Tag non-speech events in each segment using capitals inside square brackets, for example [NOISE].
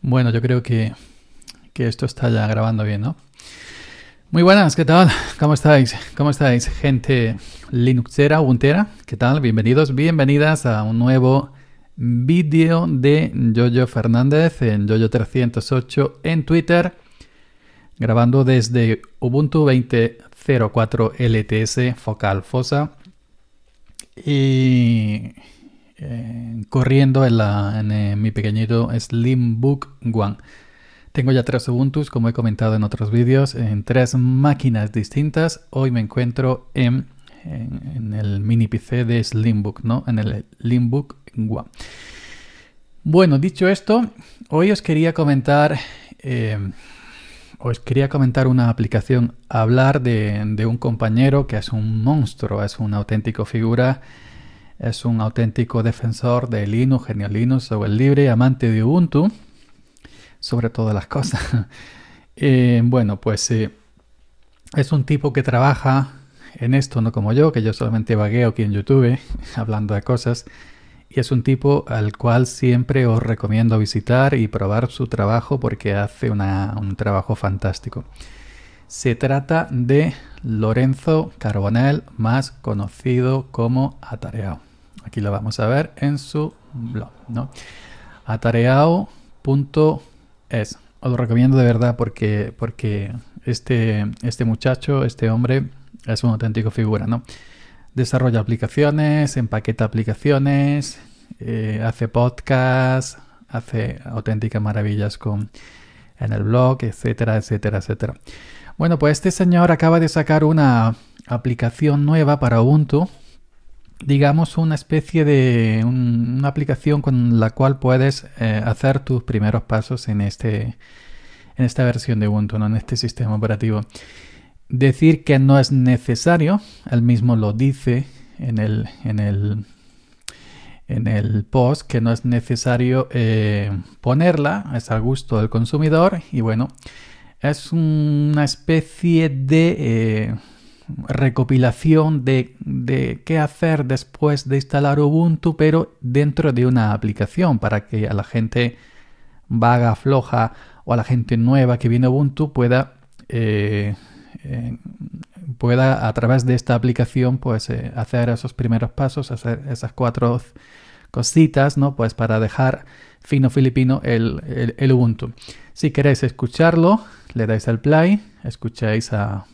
Bueno, yo creo que, esto está ya grabando bien, ¿no? Muy buenas, ¿qué tal? ¿Cómo estáis? ¿Cómo estáis, gente Linuxera, Ubuntuera? ¿Qué tal? Bienvenidos, bienvenidas a un nuevo vídeo de Jojo Fernández en Jojo308 en Twitter, grabando desde Ubuntu 20.04 LTS Focal Fosa. Y eh, corriendo en, eh, mi pequeñito Slimbook One. Tengo ya tres Ubuntu, como he comentado en otros vídeos, en tres máquinas distintas. Hoy me encuentro en, el mini PC de Slimbook, ¿no? En el Slimbook One. Bueno, dicho esto, hoy os quería comentar... Eh, os quería comentar una aplicación, hablar de, de, un compañero que es un monstruo, es una auténtica figura es un auténtico defensor de Linux, genio Linux o el libre, amante de Ubuntu, sobre todas las cosas. [LAUGHS] Eh, bueno, pues eh, es un tipo que trabaja en esto, no como yo, que yo solamente vagueo aquí en YouTube [LAUGHS] hablando de cosas. Y es un tipo al cual siempre os recomiendo visitar y probar su trabajo porque hace un trabajo fantástico. Se trata de Lorenzo Carbonell, más conocido como Atareado. Aquí lo vamos a ver en su blog, ¿no? Atareao.es. Os lo recomiendo de verdad porque, porque este, este muchacho, este hombre, es un auténtico figura, ¿no? Desarrolla aplicaciones, empaqueta aplicaciones, eh, hace podcasts, hace auténticas maravillas con, en el blog, etcétera, etcétera, etcétera. Bueno, pues este señor acaba de sacar una aplicación nueva para Ubuntu digamos, una especie de una aplicación con la cual puedes eh, hacer tus primeros pasos en, este, en esta versión de Ubuntu, en este sistema operativo. Decir que no es necesario, él mismo lo dice en el, en el, en el post, que no es necesario eh, ponerla, es al gusto del consumidor y bueno, es una especie de... Eh, recopilación de, qué hacer después de instalar Ubuntu, pero dentro de una aplicación para que a la gente vaga, floja o a la gente nueva que viene Ubuntu pueda, eh, eh, pueda a través de esta aplicación pues eh, hacer esos primeros pasos, hacer esas cuatro cositas, ¿no? Pues para dejar fino filipino el Ubuntu. Si queréis escucharlo, le dais al play, escucháis a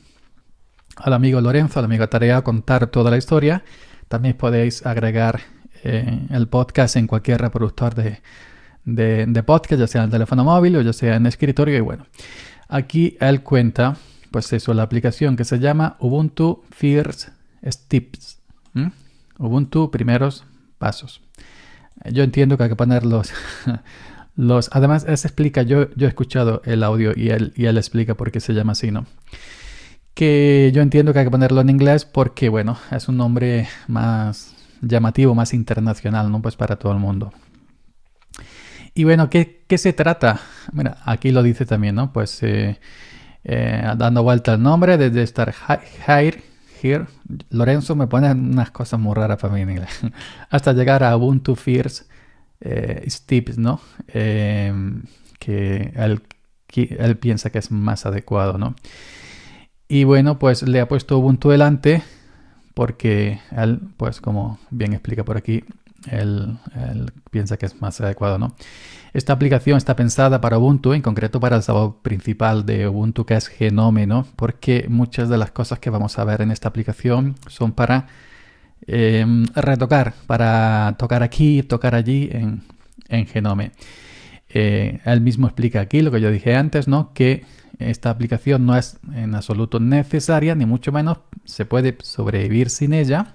al amigo Lorenzo, al amigo amiga Tarea, contar toda la historia. También podéis agregar eh, el podcast en cualquier reproductor de, podcast, ya sea en el teléfono móvil o ya sea en escritorio. Y bueno, aquí él cuenta, pues eso, la aplicación que se llama Ubuntu First Steps. Ubuntu Primeros Pasos. Yo entiendo que hay que poner los... [LAUGHS] los además, él se explica, yo, yo he escuchado el audio y él, y él explica por qué se llama así, ¿no? que yo entiendo que hay que ponerlo en inglés porque, bueno, es un nombre más llamativo, más internacional, ¿no? Pues para todo el mundo. Y bueno, ¿qué, se trata? Mira, aquí lo dice también, ¿no? Pues eh, eh, dando vuelta al nombre desde estar Hire, Here, Lorenzo me pone unas cosas muy raras para mí en inglés, [LAUGHS] hasta llegar a Ubuntu Fierce eh, Steps, ¿no? Eh, que él, él piensa que es más adecuado, ¿no? Y bueno, pues le ha puesto Ubuntu delante porque él, pues como bien explica por aquí, él, piensa que es más adecuado, ¿no? Esta aplicación está pensada para Ubuntu, en concreto para el sabor principal de Ubuntu, que es Genome, ¿no? Porque muchas de las cosas que vamos a ver en esta aplicación son para em, retocar, para tocar aquí, tocar allí en, Genome. Eh, él mismo explica aquí lo que yo dije antes, ¿no? Que esta aplicación no es en absoluto necesaria, ni mucho menos se puede sobrevivir sin ella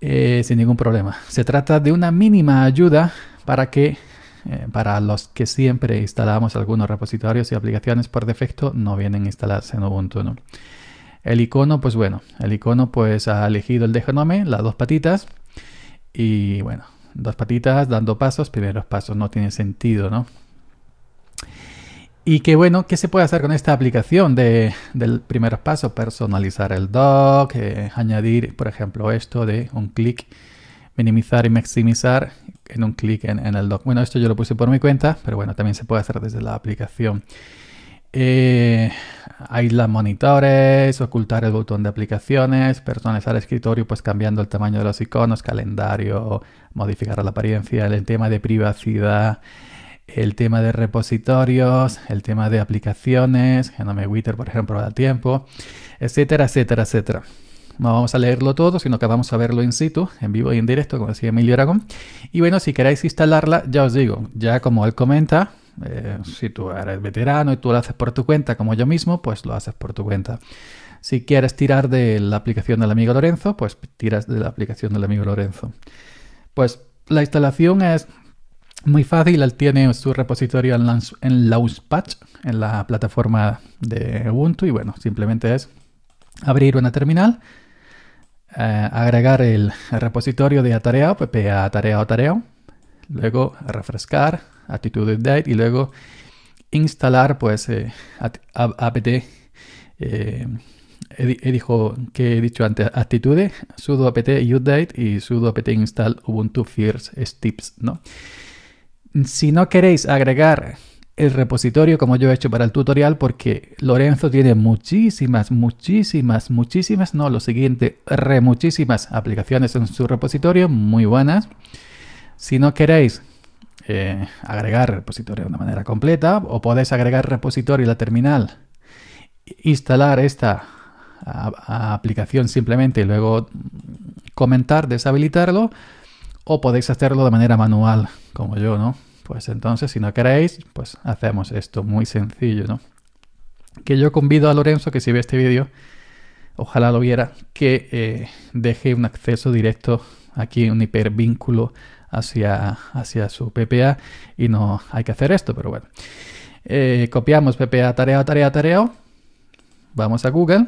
eh, sin ningún problema. Se trata de una mínima ayuda para que eh, para los que siempre instalamos algunos repositorios y aplicaciones por defecto no vienen instaladas en Ubuntu. El icono, pues bueno, el icono pues ha elegido el de las dos patitas y bueno, dos patitas dando pasos, primeros pasos, no tiene sentido, ¿no? Y que bueno, ¿qué se puede hacer con esta aplicación del primer paso? Personalizar el doc, eh, añadir, por ejemplo, esto de un clic, minimizar y maximizar en un clic en, el doc. Bueno, esto yo lo puse por mi cuenta, pero bueno, también se puede hacer desde la aplicación. Eh, aislar monitores, ocultar el botón de aplicaciones, personalizar escritorio, pues cambiando el tamaño de los iconos, calendario, modificar la apariencia, el tema de privacidad el tema de repositorios, el tema de aplicaciones, Genome Witter, por ejemplo, da tiempo, etcétera, etcétera, etcétera. No vamos a leerlo todo, sino que vamos a verlo in situ, en vivo y en directo, como decía Emilio Aragón. Y bueno, si queréis instalarla, ya os digo, ya como él comenta, eh, si tú eres veterano y tú lo haces por tu cuenta, como yo mismo, pues lo haces por tu cuenta. Si quieres tirar de la aplicación del amigo Lorenzo, pues tiras de la aplicación del amigo Lorenzo. Pues la instalación es muy fácil, él tiene su repositorio en, en patch en la plataforma de Ubuntu, y bueno, simplemente es abrir una terminal, eh, agregar el repositorio de pepe ppa o tarea luego refrescar, attitude date, y luego instalar pues eh, apt eh, he, dijo que he dicho antes attitude sudo apt update y sudo apt install ubuntu first steps no si no queréis agregar el repositorio como yo he hecho para el tutorial porque Lorenzo tiene muchísimas, muchísimas, muchísimas, no, lo siguiente, re muchísimas aplicaciones en su repositorio, muy buenas. Si no queréis eh, agregar repositorio de una manera completa o podéis agregar repositorio en la terminal, instalar esta aplicación simplemente y luego comentar, deshabilitarlo o podéis hacerlo de manera manual como yo, ¿no? Pues entonces, si no queréis, pues hacemos esto muy sencillo, ¿no? Que yo convido a Lorenzo que si ve este vídeo, ojalá lo viera, que eh, deje un acceso directo aquí, un hipervínculo hacia, su PPA y no hay que hacer esto, pero bueno. Eh, copiamos PPA tarea, tarea, tarea. Vamos a Google,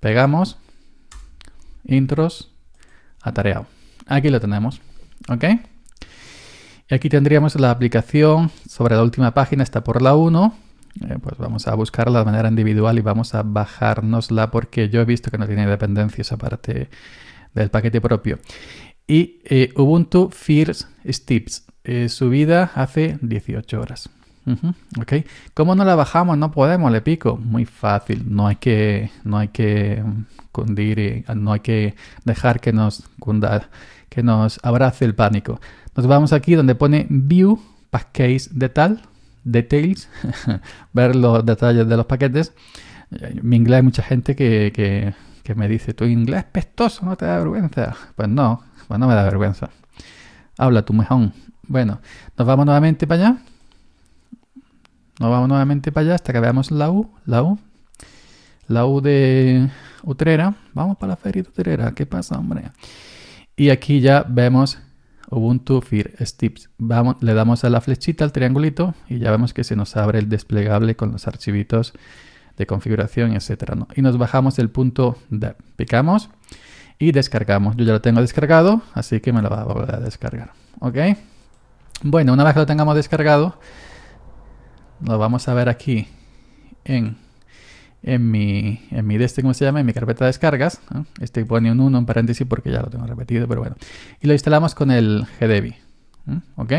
pegamos intros a tarea. Aquí lo tenemos, ¿ok? aquí tendríamos la aplicación sobre la última página, está por la 1. Eh, pues vamos a buscarla de manera individual y vamos a bajárnosla porque yo he visto que no tiene dependencias aparte del paquete propio. Y eh, Ubuntu First Steps, eh, subida hace 18 horas. ¿Cómo no la bajamos? No podemos, le pico. Muy fácil, no hay que, no hay que cundir, no hay que dejar que nos que nos abrace el pánico. Nos vamos aquí donde pone View Package Detail, Details, [LAUGHS] ver los detalles de los paquetes. Mi inglés hay mucha gente que, me dice, tu inglés es pestoso, no te da vergüenza. Pues no, pues no me da vergüenza. Habla tu mejón. Bueno, nos vamos nuevamente para allá. Nos vamos nuevamente para allá hasta que veamos la U, la U, la U de Utrera. Vamos para la feria de Utrera. ¿Qué pasa, hombre? Y aquí ya vemos Ubuntu Fear Steps. Vamos, le damos a la flechita, al triangulito, y ya vemos que se nos abre el desplegable con los archivitos de configuración, etcétera. Y nos bajamos el punto de, picamos y descargamos. Yo ya lo tengo descargado, así que me lo va a volver a descargar. ¿Ok? Bueno, una vez que lo tengamos descargado, lo vamos a ver aquí en en mi, en mi este, ¿cómo se llama? En mi carpeta de descargas. Este pone un 1 en paréntesis porque ya lo tengo repetido, pero bueno. Y lo instalamos con el GDB. ¿Ok?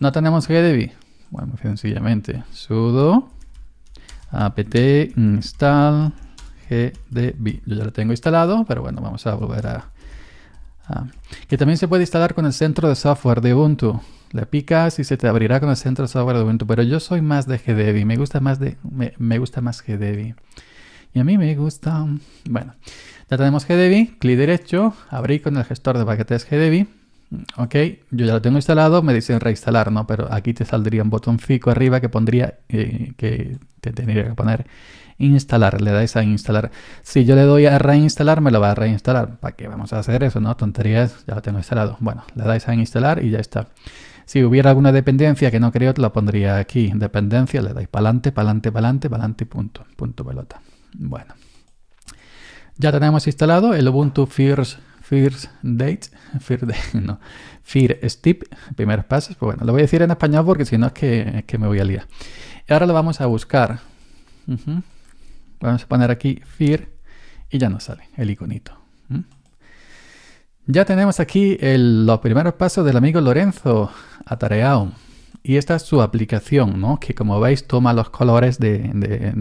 No tenemos GDB. Bueno, muy sencillamente, sudo apt install gdb. Yo ya lo tengo instalado, pero bueno, vamos a volver a Ah, que también se puede instalar con el centro de software de Ubuntu. Le picas y se te abrirá con el centro de software de Ubuntu. Pero yo soy más de Gdebi Me gusta más de. Me, gusta más Y a mí me gusta. Bueno, ya tenemos GDevi, clic derecho, abrí con el gestor de paquetes Gdebi Ok, yo ya lo tengo instalado, me dicen reinstalar, ¿no? Pero aquí te saldría un botón fico arriba que pondría eh, que te tendría que poner instalar. Le dais a instalar. Si yo le doy a reinstalar, me lo va a reinstalar. ¿Para qué vamos a hacer eso, no? Tonterías, ya lo tengo instalado. Bueno, le dais a instalar y ya está. Si hubiera alguna dependencia que no creo, te la pondría aquí. Dependencia, le dais para adelante, para adelante, para adelante, para adelante, punto. Punto pelota. Bueno. Ya tenemos instalado el Ubuntu First First Date, [LAUGHS] no, Fear Step, primeros pasos. Pues bueno, lo voy a decir en español porque si no es que, me voy a liar. Y ahora lo vamos a buscar. Vamos a poner aquí Fear y ya nos sale el iconito. Ya tenemos aquí los primeros pasos del amigo Lorenzo atareado Y esta es su aplicación, ¿no? Que como veis toma los colores del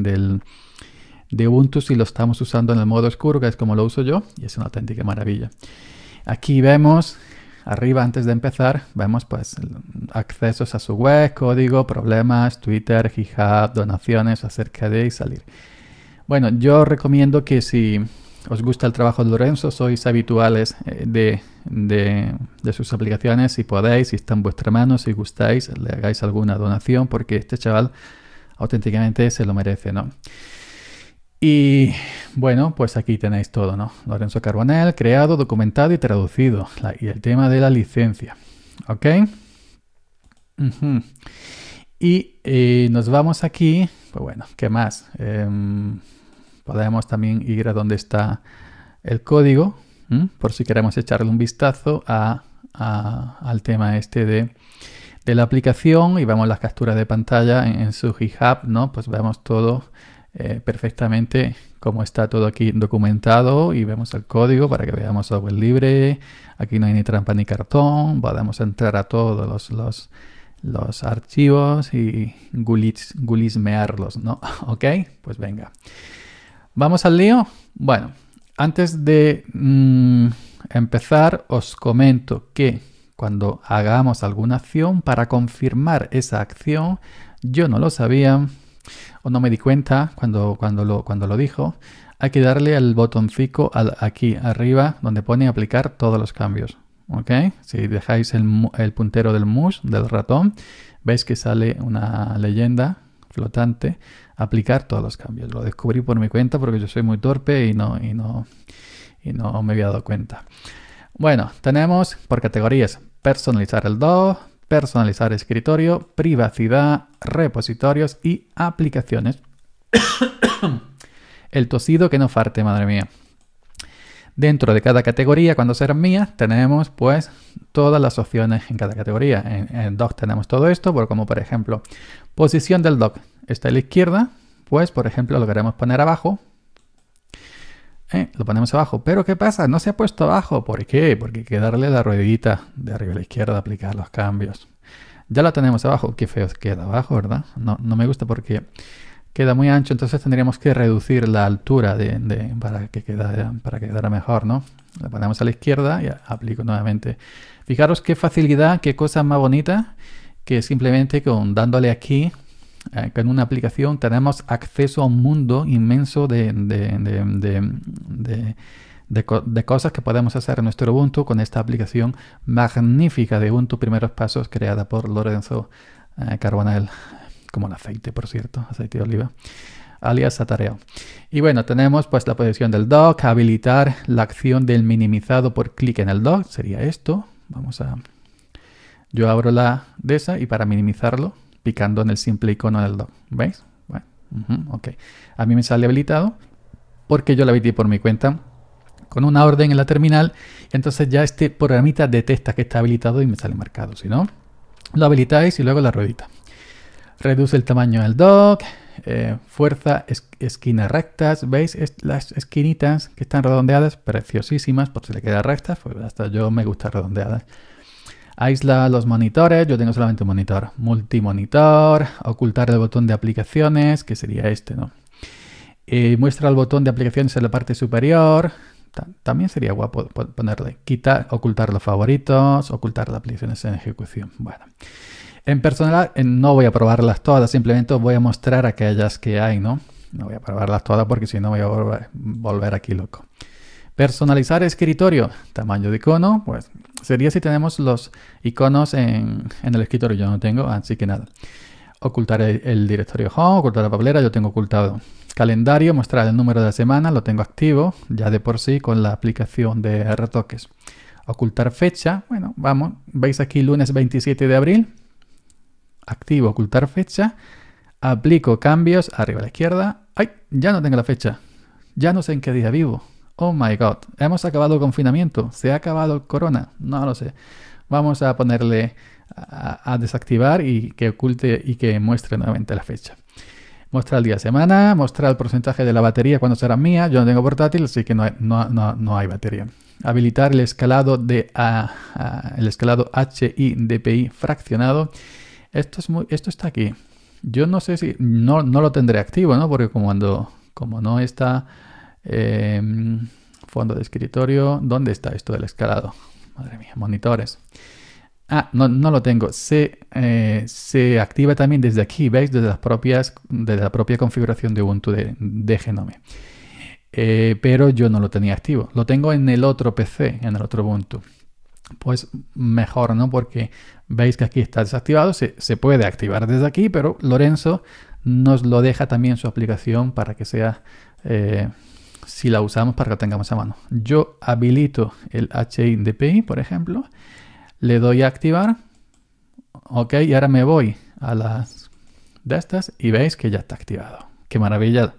de Ubuntu si lo estamos usando en el modo oscuro, que es como lo uso yo, y es una auténtica maravilla. Aquí vemos, arriba antes de empezar, vemos pues accesos a su web, código, problemas, Twitter, GitHub, donaciones, acerca de y salir. Bueno, yo recomiendo que si os gusta el trabajo de Lorenzo, sois habituales eh, de, de, sus aplicaciones, si podéis, si está en vuestra mano, si gustáis, le hagáis alguna donación, porque este chaval auténticamente se lo merece, ¿no? Y bueno, pues aquí tenéis todo, ¿no? Lorenzo Carbonell, creado, documentado y traducido. y el tema de la licencia. ¿Ok? Y eh, nos vamos aquí. Pues bueno, ¿qué más? Em, podemos también ir a donde está el código, por si queremos echarle un vistazo al tema este de, la aplicación y vemos las capturas de pantalla en, en su GitHub, ¿no? Pues vemos todo eh, perfectamente como está todo aquí documentado y vemos el código para que veamos software libre. Aquí no hay ni trampa ni cartón. Podemos entrar a todos los, los, archivos y gulis, gulismearlos, ¿no? [LAUGHS] ¿Ok? Pues venga. ¿Vamos al lío? Bueno, antes de mm, empezar os comento que cuando hagamos alguna acción para confirmar esa acción, yo no lo sabía, o no me di cuenta cuando, cuando, lo, cuando lo dijo, hay que darle al botoncito aquí arriba donde pone aplicar todos los cambios. ¿ok? Si dejáis el, puntero del mouse, del ratón, veis que sale una leyenda flotante, aplicar todos los cambios. Lo descubrí por mi cuenta porque yo soy muy torpe y no, y no, y no me había dado cuenta. Bueno, tenemos por categorías personalizar el DO personalizar escritorio, privacidad, repositorios y aplicaciones. [COUGHS] El tosido que no farte, madre mía. Dentro de cada categoría, cuando serán mías, tenemos pues todas las opciones en cada categoría. En, en doc tenemos todo esto, por, como por ejemplo, posición del doc está a la izquierda, pues por ejemplo lo queremos poner abajo, ¿eh? lo ponemos abajo. Pero ¿qué pasa? No se ha puesto abajo. ¿Por qué? Porque hay que darle la ruedita de arriba a la izquierda, aplicar los cambios. Ya lo tenemos abajo. Qué feo queda abajo, ¿verdad? No, me gusta porque queda muy ancho. Entonces tendríamos que reducir la altura de, para, que quedara, para quedara mejor, ¿no? Lo ponemos a la izquierda y aplico nuevamente. Fijaros qué facilidad, qué cosa más bonita que simplemente con dándole aquí en eh, con una aplicación tenemos acceso a un mundo inmenso de, cosas que podemos hacer en nuestro Ubuntu con esta aplicación magnífica de Ubuntu Primeros Pasos creada por Lorenzo eh, Carbonel, como el aceite, por cierto, aceite de oliva alias Atareo. Y bueno, tenemos pues la posición del dock, habilitar la acción del minimizado por clic en el dock, sería esto. Vamos a... Yo abro la de esa y para minimizarlo picando en el simple icono del dock. ¿Veis? Bueno, ok. A mí me sale habilitado porque yo lo habilité por mi cuenta con una orden en la terminal. Entonces ya este programita detecta que está habilitado y me sale marcado. Si no, lo habilitáis y luego la ruedita. Reduce el tamaño del dock. Eh, fuerza, esquinas rectas. ¿Veis? las esquinitas que están redondeadas, preciosísimas. Por si le queda rectas, pues hasta yo me gusta redondeadas. Aísla los monitores, yo tengo solamente un monitor. Multimonitor, ocultar el botón de aplicaciones, que sería este, ¿no? Eh, muestra el botón de aplicaciones en la parte superior. también sería guapo ponerle quitar, ocultar los favoritos, ocultar las aplicaciones en ejecución. Bueno. En personal eh, no voy a probarlas todas, simplemente voy a mostrar aquellas que hay, ¿no? No voy a probarlas todas porque si no voy a volver aquí loco. Personalizar escritorio, tamaño de icono, pues Sería si tenemos los iconos en, el escritorio. Yo no tengo, así que nada. Ocultar el, directorio home, ocultar la papelera, yo tengo ocultado. Calendario, mostrar el número de la semana, lo tengo activo ya de por sí con la aplicación de retoques. Ocultar fecha, bueno, vamos, veis aquí lunes 27 de abril. Activo ocultar fecha. Aplico cambios arriba a la izquierda. ¡Ay! Ya no tengo la fecha. Ya no sé en qué día vivo. Oh my god, hemos acabado el confinamiento, se ha acabado el corona, no lo sé. Vamos a ponerle a, desactivar y que oculte y que muestre nuevamente la fecha. Muestra el día de semana, muestra el porcentaje de la batería cuando será mía. Yo no tengo portátil, así que no hay, no, hay batería. Habilitar el escalado de a, el escalado fraccionado. Esto, es muy, esto está aquí. Yo no sé si no, lo tendré activo, ¿no? Porque como cuando como no está Em, fondo de escritorio. ¿Dónde está esto del escalado? Madre mía, monitores. Ah, no, lo tengo. Eh, se, activa también desde aquí, ¿veis? Desde, las propias, la propia configuración de Ubuntu de, Genome. Eh, pero yo no lo tenía activo. Lo tengo en el otro PC, en el otro Ubuntu. Pues mejor, ¿no? Porque veis que aquí está desactivado. Se, puede activar desde aquí, pero Lorenzo nos lo deja también en su aplicación para que sea... Eh, si la usamos para que la tengamos a mano. Yo habilito el HIDPI, por ejemplo, le doy a activar, ok, y ahora me voy a las de estas y veis que ya está activado. ¡Qué maravilla!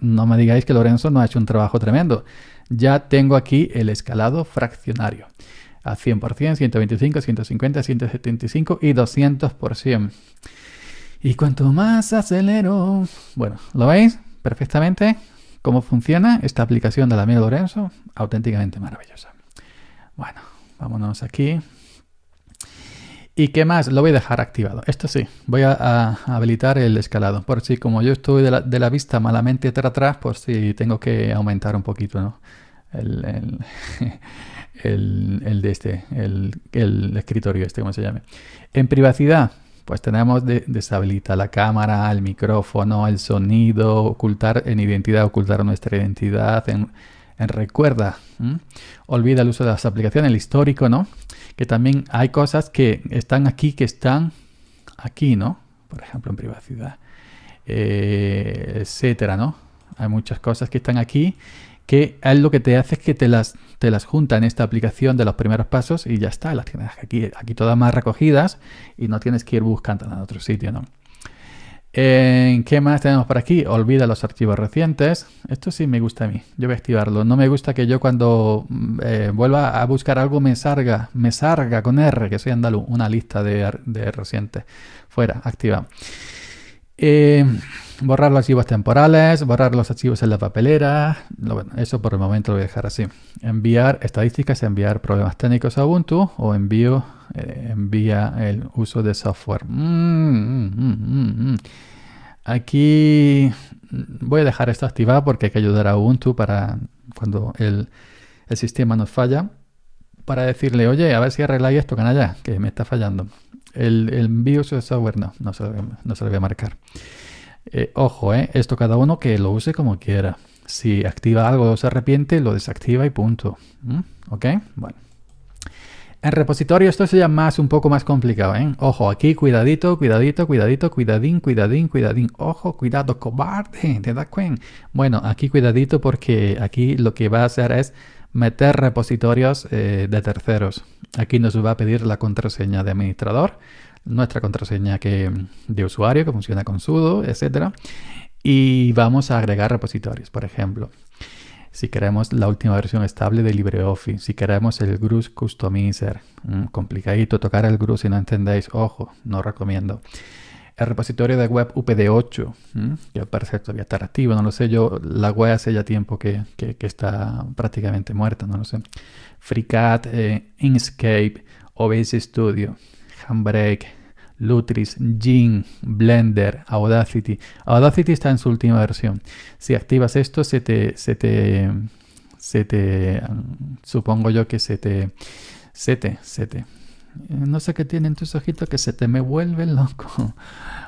No me digáis que Lorenzo no ha hecho un trabajo tremendo. Ya tengo aquí el escalado fraccionario a 100%, 125, 150, 175 y 200%. Y cuanto más acelero, bueno, ¿lo veis? Perfectamente ¿Cómo funciona esta aplicación de la mía, Lorenzo? Auténticamente maravillosa. Bueno, vámonos aquí. ¿Y qué más? Lo voy a dejar activado. Esto sí, voy a, habilitar el escalado. Por si, como yo estoy de la, vista malamente atrás, por si tengo que aumentar un poquito ¿no? el, el, [LAUGHS] de este, el, escritorio este, como se llame. En privacidad, pues tenemos de, deshabilitar la cámara, el micrófono, el sonido, ocultar en identidad, ocultar nuestra identidad, en, recuerda. Olvida el uso de las aplicaciones, el histórico, ¿no? Que también hay cosas que están aquí, que están aquí, ¿no? Por ejemplo, en privacidad, eh, etcétera, ¿no? Hay muchas cosas que están aquí que es lo que te hace que te las te las junta en esta aplicación de los primeros pasos y ya está, las tienes aquí, aquí todas más recogidas y no tienes que ir buscando en otro sitio, ¿no? Eh, ¿Qué más tenemos por aquí? Olvida los archivos recientes. Esto sí me gusta a mí. Yo voy a activarlo. No me gusta que yo cuando mm, eh, vuelva a buscar algo me salga, me salga con R, que soy andaluz, una lista de, de recientes. Fuera, activa. Eh, borrar los archivos temporales, borrar los archivos en la papelera. eso por el momento lo voy a dejar así. Enviar estadísticas, enviar problemas técnicos a Ubuntu o envío, eh, envía el uso de software. Mm, mm, mm, Aquí voy a dejar esto activado porque hay que ayudar a Ubuntu para cuando el, sistema nos falla, para decirle, oye, a ver si arregláis esto, canalla, que me está fallando. El, envío de software no, no se lo voy a marcar. Eh, ojo, eh, esto cada uno que lo use como quiera. Si activa algo o se arrepiente, lo desactiva y punto. ¿Mm? ¿Ok? Bueno. En repositorio esto es ya más, un poco más complicado, ¿eh? Ojo, aquí cuidadito, cuidadito, cuidadito, cuidadín, cuidadín, cuidadín. Ojo, cuidado, cobarde, ¿te das cuenta? Bueno, aquí cuidadito porque aquí lo que va a hacer es meter repositorios de terceros. Aquí nos va a pedir la contraseña de administrador nuestra contraseña que, de usuario que funciona con sudo, etc. Y vamos a agregar repositorios, por ejemplo. Si queremos la última versión estable de LibreOffice, si queremos el GRUS Customizer, mm, complicadito tocar el GRUS si no entendéis, ojo, no recomiendo el repositorio de web UPD8, mm, que parece todavía estar activo, no lo sé, yo la web hace ya tiempo que, está prácticamente muerta, no lo sé. FreeCAD, eh, Inkscape, OBS Studio, break Lutris, Gin, Blender, Audacity. Audacity está en su última versión. Si activas esto, se te, se te, se te, supongo yo que se te, se te, eh, No sé qué tienen tus ojitos que se te me vuelven loco. [LAUGHS]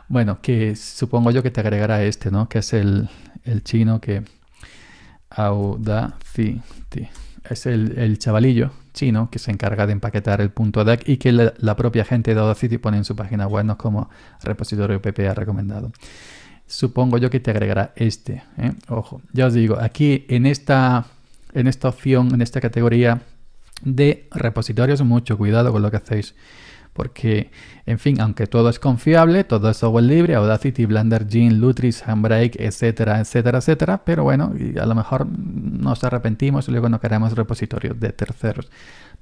Bueno, que supongo yo que te agregará este, ¿no? Que es el, el chino que... Audacity. Es el, el chavalillo que se encarga de empaquetar el punto .dac y que la, propia gente de Audacity pone en su página web como repositorio ha recomendado. Supongo yo que te agregará este. ¿eh? Ojo, ya os digo, aquí en esta, en esta opción, en esta categoría de repositorios, mucho cuidado con lo que hacéis porque, en fin, aunque todo es confiable, todo es software libre, Audacity, Blender, Gene, Lutris, Handbrake, etcétera, etcétera, etcétera, pero bueno, y a lo mejor nos arrepentimos y luego no queremos repositorios de terceros.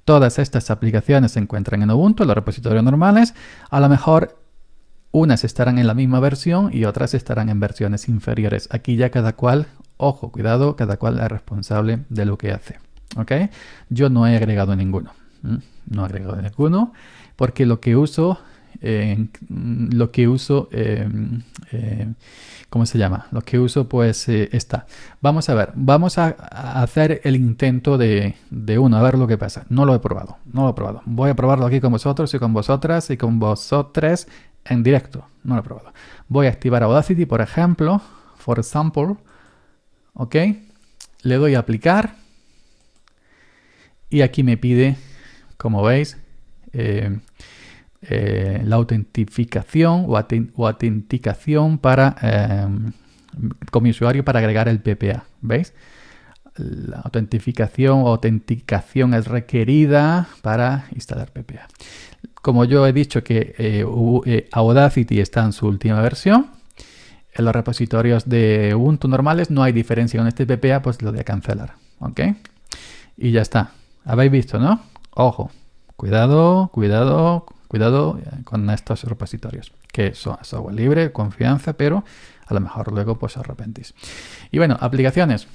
Todas estas aplicaciones se encuentran en Ubuntu, los repositorios normales, a lo mejor unas estarán en la misma versión y otras estarán en versiones inferiores. Aquí ya cada cual, ojo, cuidado, cada cual es responsable de lo que hace. ¿Ok? Yo no he agregado ninguno. No agrego ninguno porque lo que uso, lo que uso, em, eh, ¿cómo se llama? Lo que uso pues eh, está. Vamos a ver, vamos a, hacer el intento de, uno, a ver lo que pasa. No lo he probado, no lo he probado. Voy a probarlo aquí con vosotros y con vosotras y con vosotros en directo. No lo he probado. Voy a activar Audacity, por ejemplo, for example, ¿ok? Le doy a aplicar y aquí me pide como veis, eh, eh, la autentificación o, autenticación para, eh, con usuario para agregar el PPA. ¿Veis? La autentificación o autenticación es requerida para instalar PPA. Como yo he dicho que Audacity está en su última versión, en los repositorios de Ubuntu normales no hay diferencia con este PPA, pues lo de cancelar. ¿Ok? Y ya está. Habéis visto, ¿no? Ojo, cuidado, cuidado, cuidado con estos repositorios, que son agua libre, confianza, pero a lo mejor luego pues arrepentís. Y bueno, aplicaciones.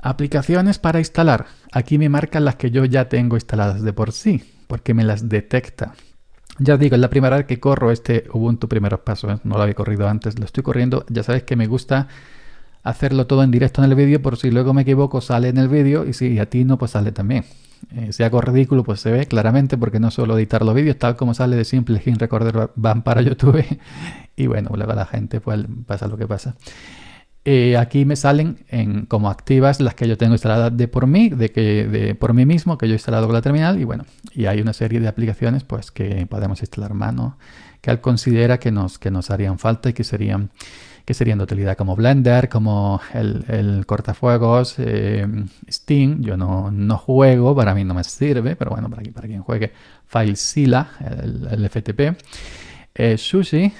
Aplicaciones para instalar. Aquí me marcan las que yo ya tengo instaladas de por sí, porque me las detecta. Ya os digo, es la primera vez que corro este Ubuntu primeros pasos, ¿eh? no lo había corrido antes, lo estoy corriendo, ya sabéis que me gusta hacerlo todo en directo en el vídeo por si luego me equivoco sale en el vídeo y si a ti no pues sale también. Eh, si hago ridículo, pues se ve claramente porque no suelo editar los vídeos, tal como sale de simple sin recorder van para YouTube. [LAUGHS] y bueno, a la gente pues pasa lo que pasa. Eh, aquí me salen como activas las que yo tengo instaladas de por mí, de que de por mí mismo, que yo he instalado con la terminal y bueno, y hay una serie de aplicaciones pues que podemos instalar mano, que él considera que nos, que nos harían falta y que serían que serían de utilidad como Blender, como el, cortafuegos, em, Steam. Yo no, juego, para mí no me sirve, pero bueno, para, quien juegue, FileZilla, el, el FTP. Eh, sushi,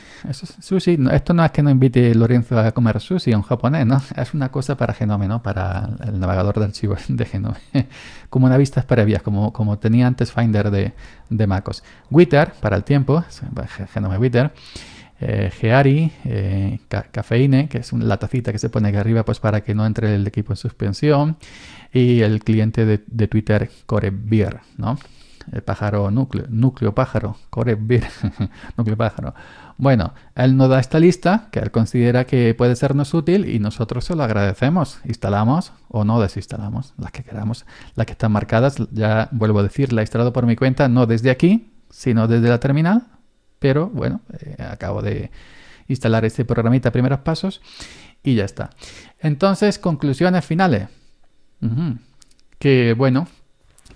sushi esto no es que no invite Lorenzo a comer sushi en japonés, ¿no? Es una cosa para Genome, ¿no? Para el navegador de archivos de Genome. [LAUGHS] como una vista previa, como, como tenía antes Finder de, de MacOS. Witter, para el tiempo, Genome Witter. Eh, Geari, eh, Cafeine, que es una tacita que se pone aquí arriba pues, para que no entre el equipo en suspensión, y el cliente de, Twitter, Corebir, ¿no? El pájaro núcleo, núcleo pájaro, Corebir, [LAUGHS] núcleo pájaro. Bueno, él nos da esta lista que él considera que puede sernos útil y nosotros se lo agradecemos. Instalamos o no desinstalamos, las que queramos, las que están marcadas, ya vuelvo a decir, la he instalado por mi cuenta, no desde aquí, sino desde la terminal pero bueno, eh, acabo de instalar este programita primeros pasos y ya está. Entonces, conclusiones finales. Que bueno,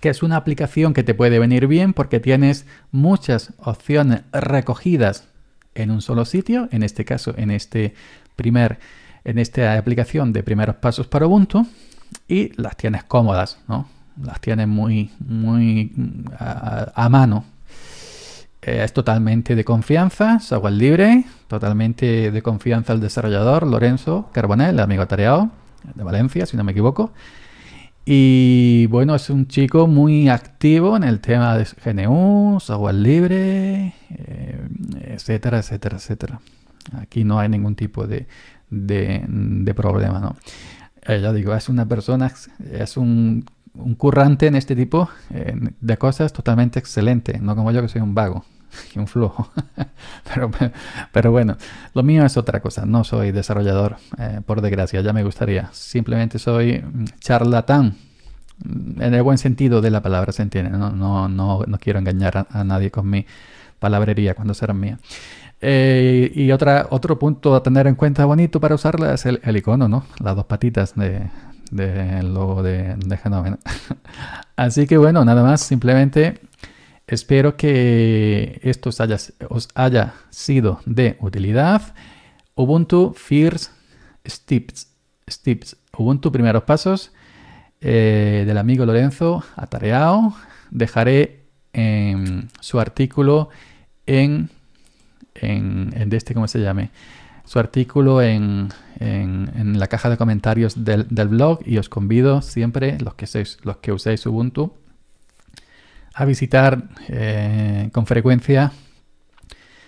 que es una aplicación que te puede venir bien porque tienes muchas opciones recogidas en un solo sitio, en este caso, en este primer, en esta aplicación de primeros pasos para Ubuntu, y las tienes cómodas, ¿no? Las tienes muy, muy mm, a mano eh, es totalmente de confianza, es agua libre, totalmente de confianza al desarrollador, Lorenzo Carbonell, amigo atareado de Valencia, si no me equivoco. Y bueno, es un chico muy activo en el tema de GNU, software libre, eh, etcétera, etcétera, etcétera. Aquí no hay ningún tipo de, de, problema, ¿no? Eh, ya digo, es una persona, es un un currante en este tipo eh, de cosas totalmente excelente, no como yo que soy un vago [LAUGHS] y un flojo. [LAUGHS] pero, pero bueno, lo mío es otra cosa, no soy desarrollador, eh, por desgracia, ya me gustaría. Simplemente soy mm, charlatán, mm, en el buen sentido de la palabra, se entiende. No, no, no, quiero engañar a, nadie con mi palabrería cuando será mía. Eh, y otra, otro punto a tener en cuenta bonito para usarla es el, el icono, ¿no? Las dos patitas de, del logo de, de [LAUGHS] Así que bueno, nada más, simplemente espero que esto os haya, os haya sido de utilidad. Ubuntu First Steps, Steps Ubuntu Primeros Pasos eh, del amigo Lorenzo Atareao. Dejaré su artículo en, en, este, ¿cómo se llame? Su artículo en, en, la caja de comentarios del, blog y os convido siempre, los que, uséis Ubuntu, a visitar eh, con frecuencia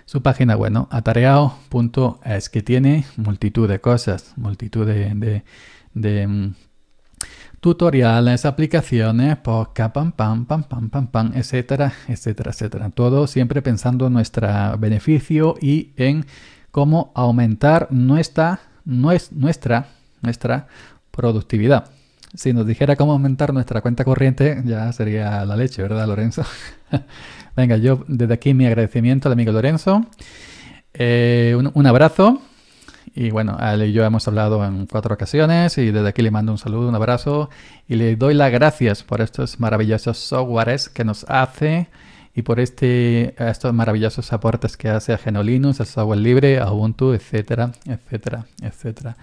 su página bueno ¿no? atareao.es, que tiene multitud de cosas, multitud de, mm, tutoriales, aplicaciones, podcast, pam, pam, pam, pam, pam, pam, etcétera, etcétera, etcétera. Todo siempre pensando en nuestro beneficio y en cómo aumentar nuestra no es nuestra, nuestra productividad. Si nos dijera cómo aumentar nuestra cuenta corriente, ya sería la leche, ¿verdad, Lorenzo? [LAUGHS] Venga, yo desde aquí mi agradecimiento al amigo Lorenzo. Eh, un, un, abrazo. Y bueno, él y yo hemos hablado en cuatro ocasiones y desde aquí le mando un saludo, un abrazo y le doy las gracias por estos maravillosos softwares que nos hace y por este, estos maravillosos aportes que hace a Genolinus, a Software Libre, a Ubuntu, etcétera, etcétera, etcétera.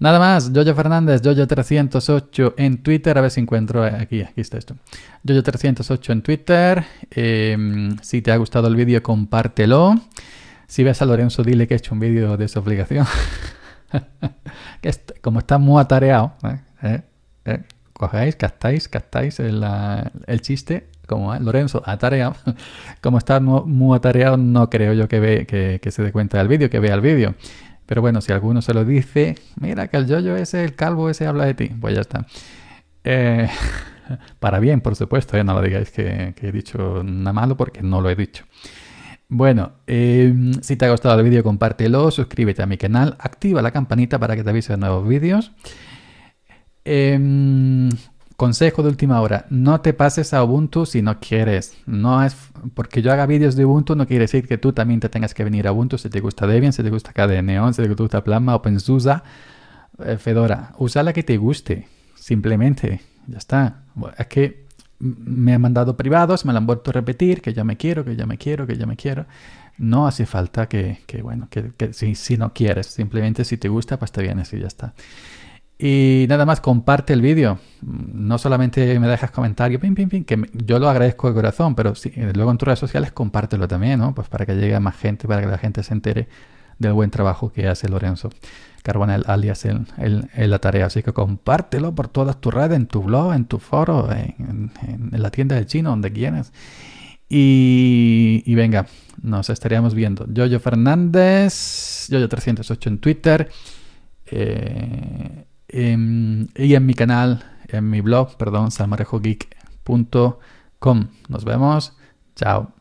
Nada más, Jojo Fernández, Jojo308 en Twitter, a ver si encuentro eh, aquí, aquí está esto. Jojo308 en Twitter, em, si te ha gustado el vídeo compártelo. Si ves a Lorenzo, dile que he hecho un vídeo de su obligación. [LAUGHS] como está muy atareado, ¿Eh? ¿Eh? ¿Eh? ¿Cogéis? captáis, captáis el, chiste. Como ah, Lorenzo, atareado. [LAUGHS] como está muy atareado, no creo yo que, ve, que, se dé cuenta del vídeo, que vea el vídeo. Pero bueno, si alguno se lo dice, mira que el yoyo ese, el calvo ese habla de ti, pues ya está. Eh, [LAUGHS] para bien, por supuesto, ya eh, no lo digáis que, he dicho nada malo porque no lo he dicho. Bueno, em, si te ha gustado el vídeo, compártelo, suscríbete a mi canal, activa la campanita para que te avise de nuevos vídeos. Em, consejo de última hora, no te pases a Ubuntu si no quieres. No es porque yo haga vídeos de Ubuntu no quiere decir que tú también te tengas que venir a Ubuntu si te gusta Debian, si te gusta KDE Neon, si te gusta Plasma, OpenSUSE, eh, Fedora. Usa la que te guste, simplemente. Ya está. Es que me han mandado privados, me lo han vuelto a repetir, que ya me quiero, que ya me quiero, que ya me quiero. No hace falta que, bueno, que, si, no quieres, simplemente si te gusta, pues te bien, así ya está. Y nada más, comparte el vídeo. No solamente me dejas comentario, pin, pin, que yo lo agradezco de corazón, pero eh, luego en tus redes sociales compártelo también, ¿no? Pues para que llegue a más gente, para que la gente se entere del buen trabajo que hace Lorenzo Carbonel, alias en, en la tarea. Así que compártelo por todas tus redes, en tu blog, en tu foro, en, la tienda del chino, donde quieras. Y, y, venga, nos estaríamos viendo. Yoyo Fernández, Yoyo308 en Twitter. Eh, Em, y en mi canal, en mi blog, perdón, salmarejogeek.com. Nos vemos. Chao.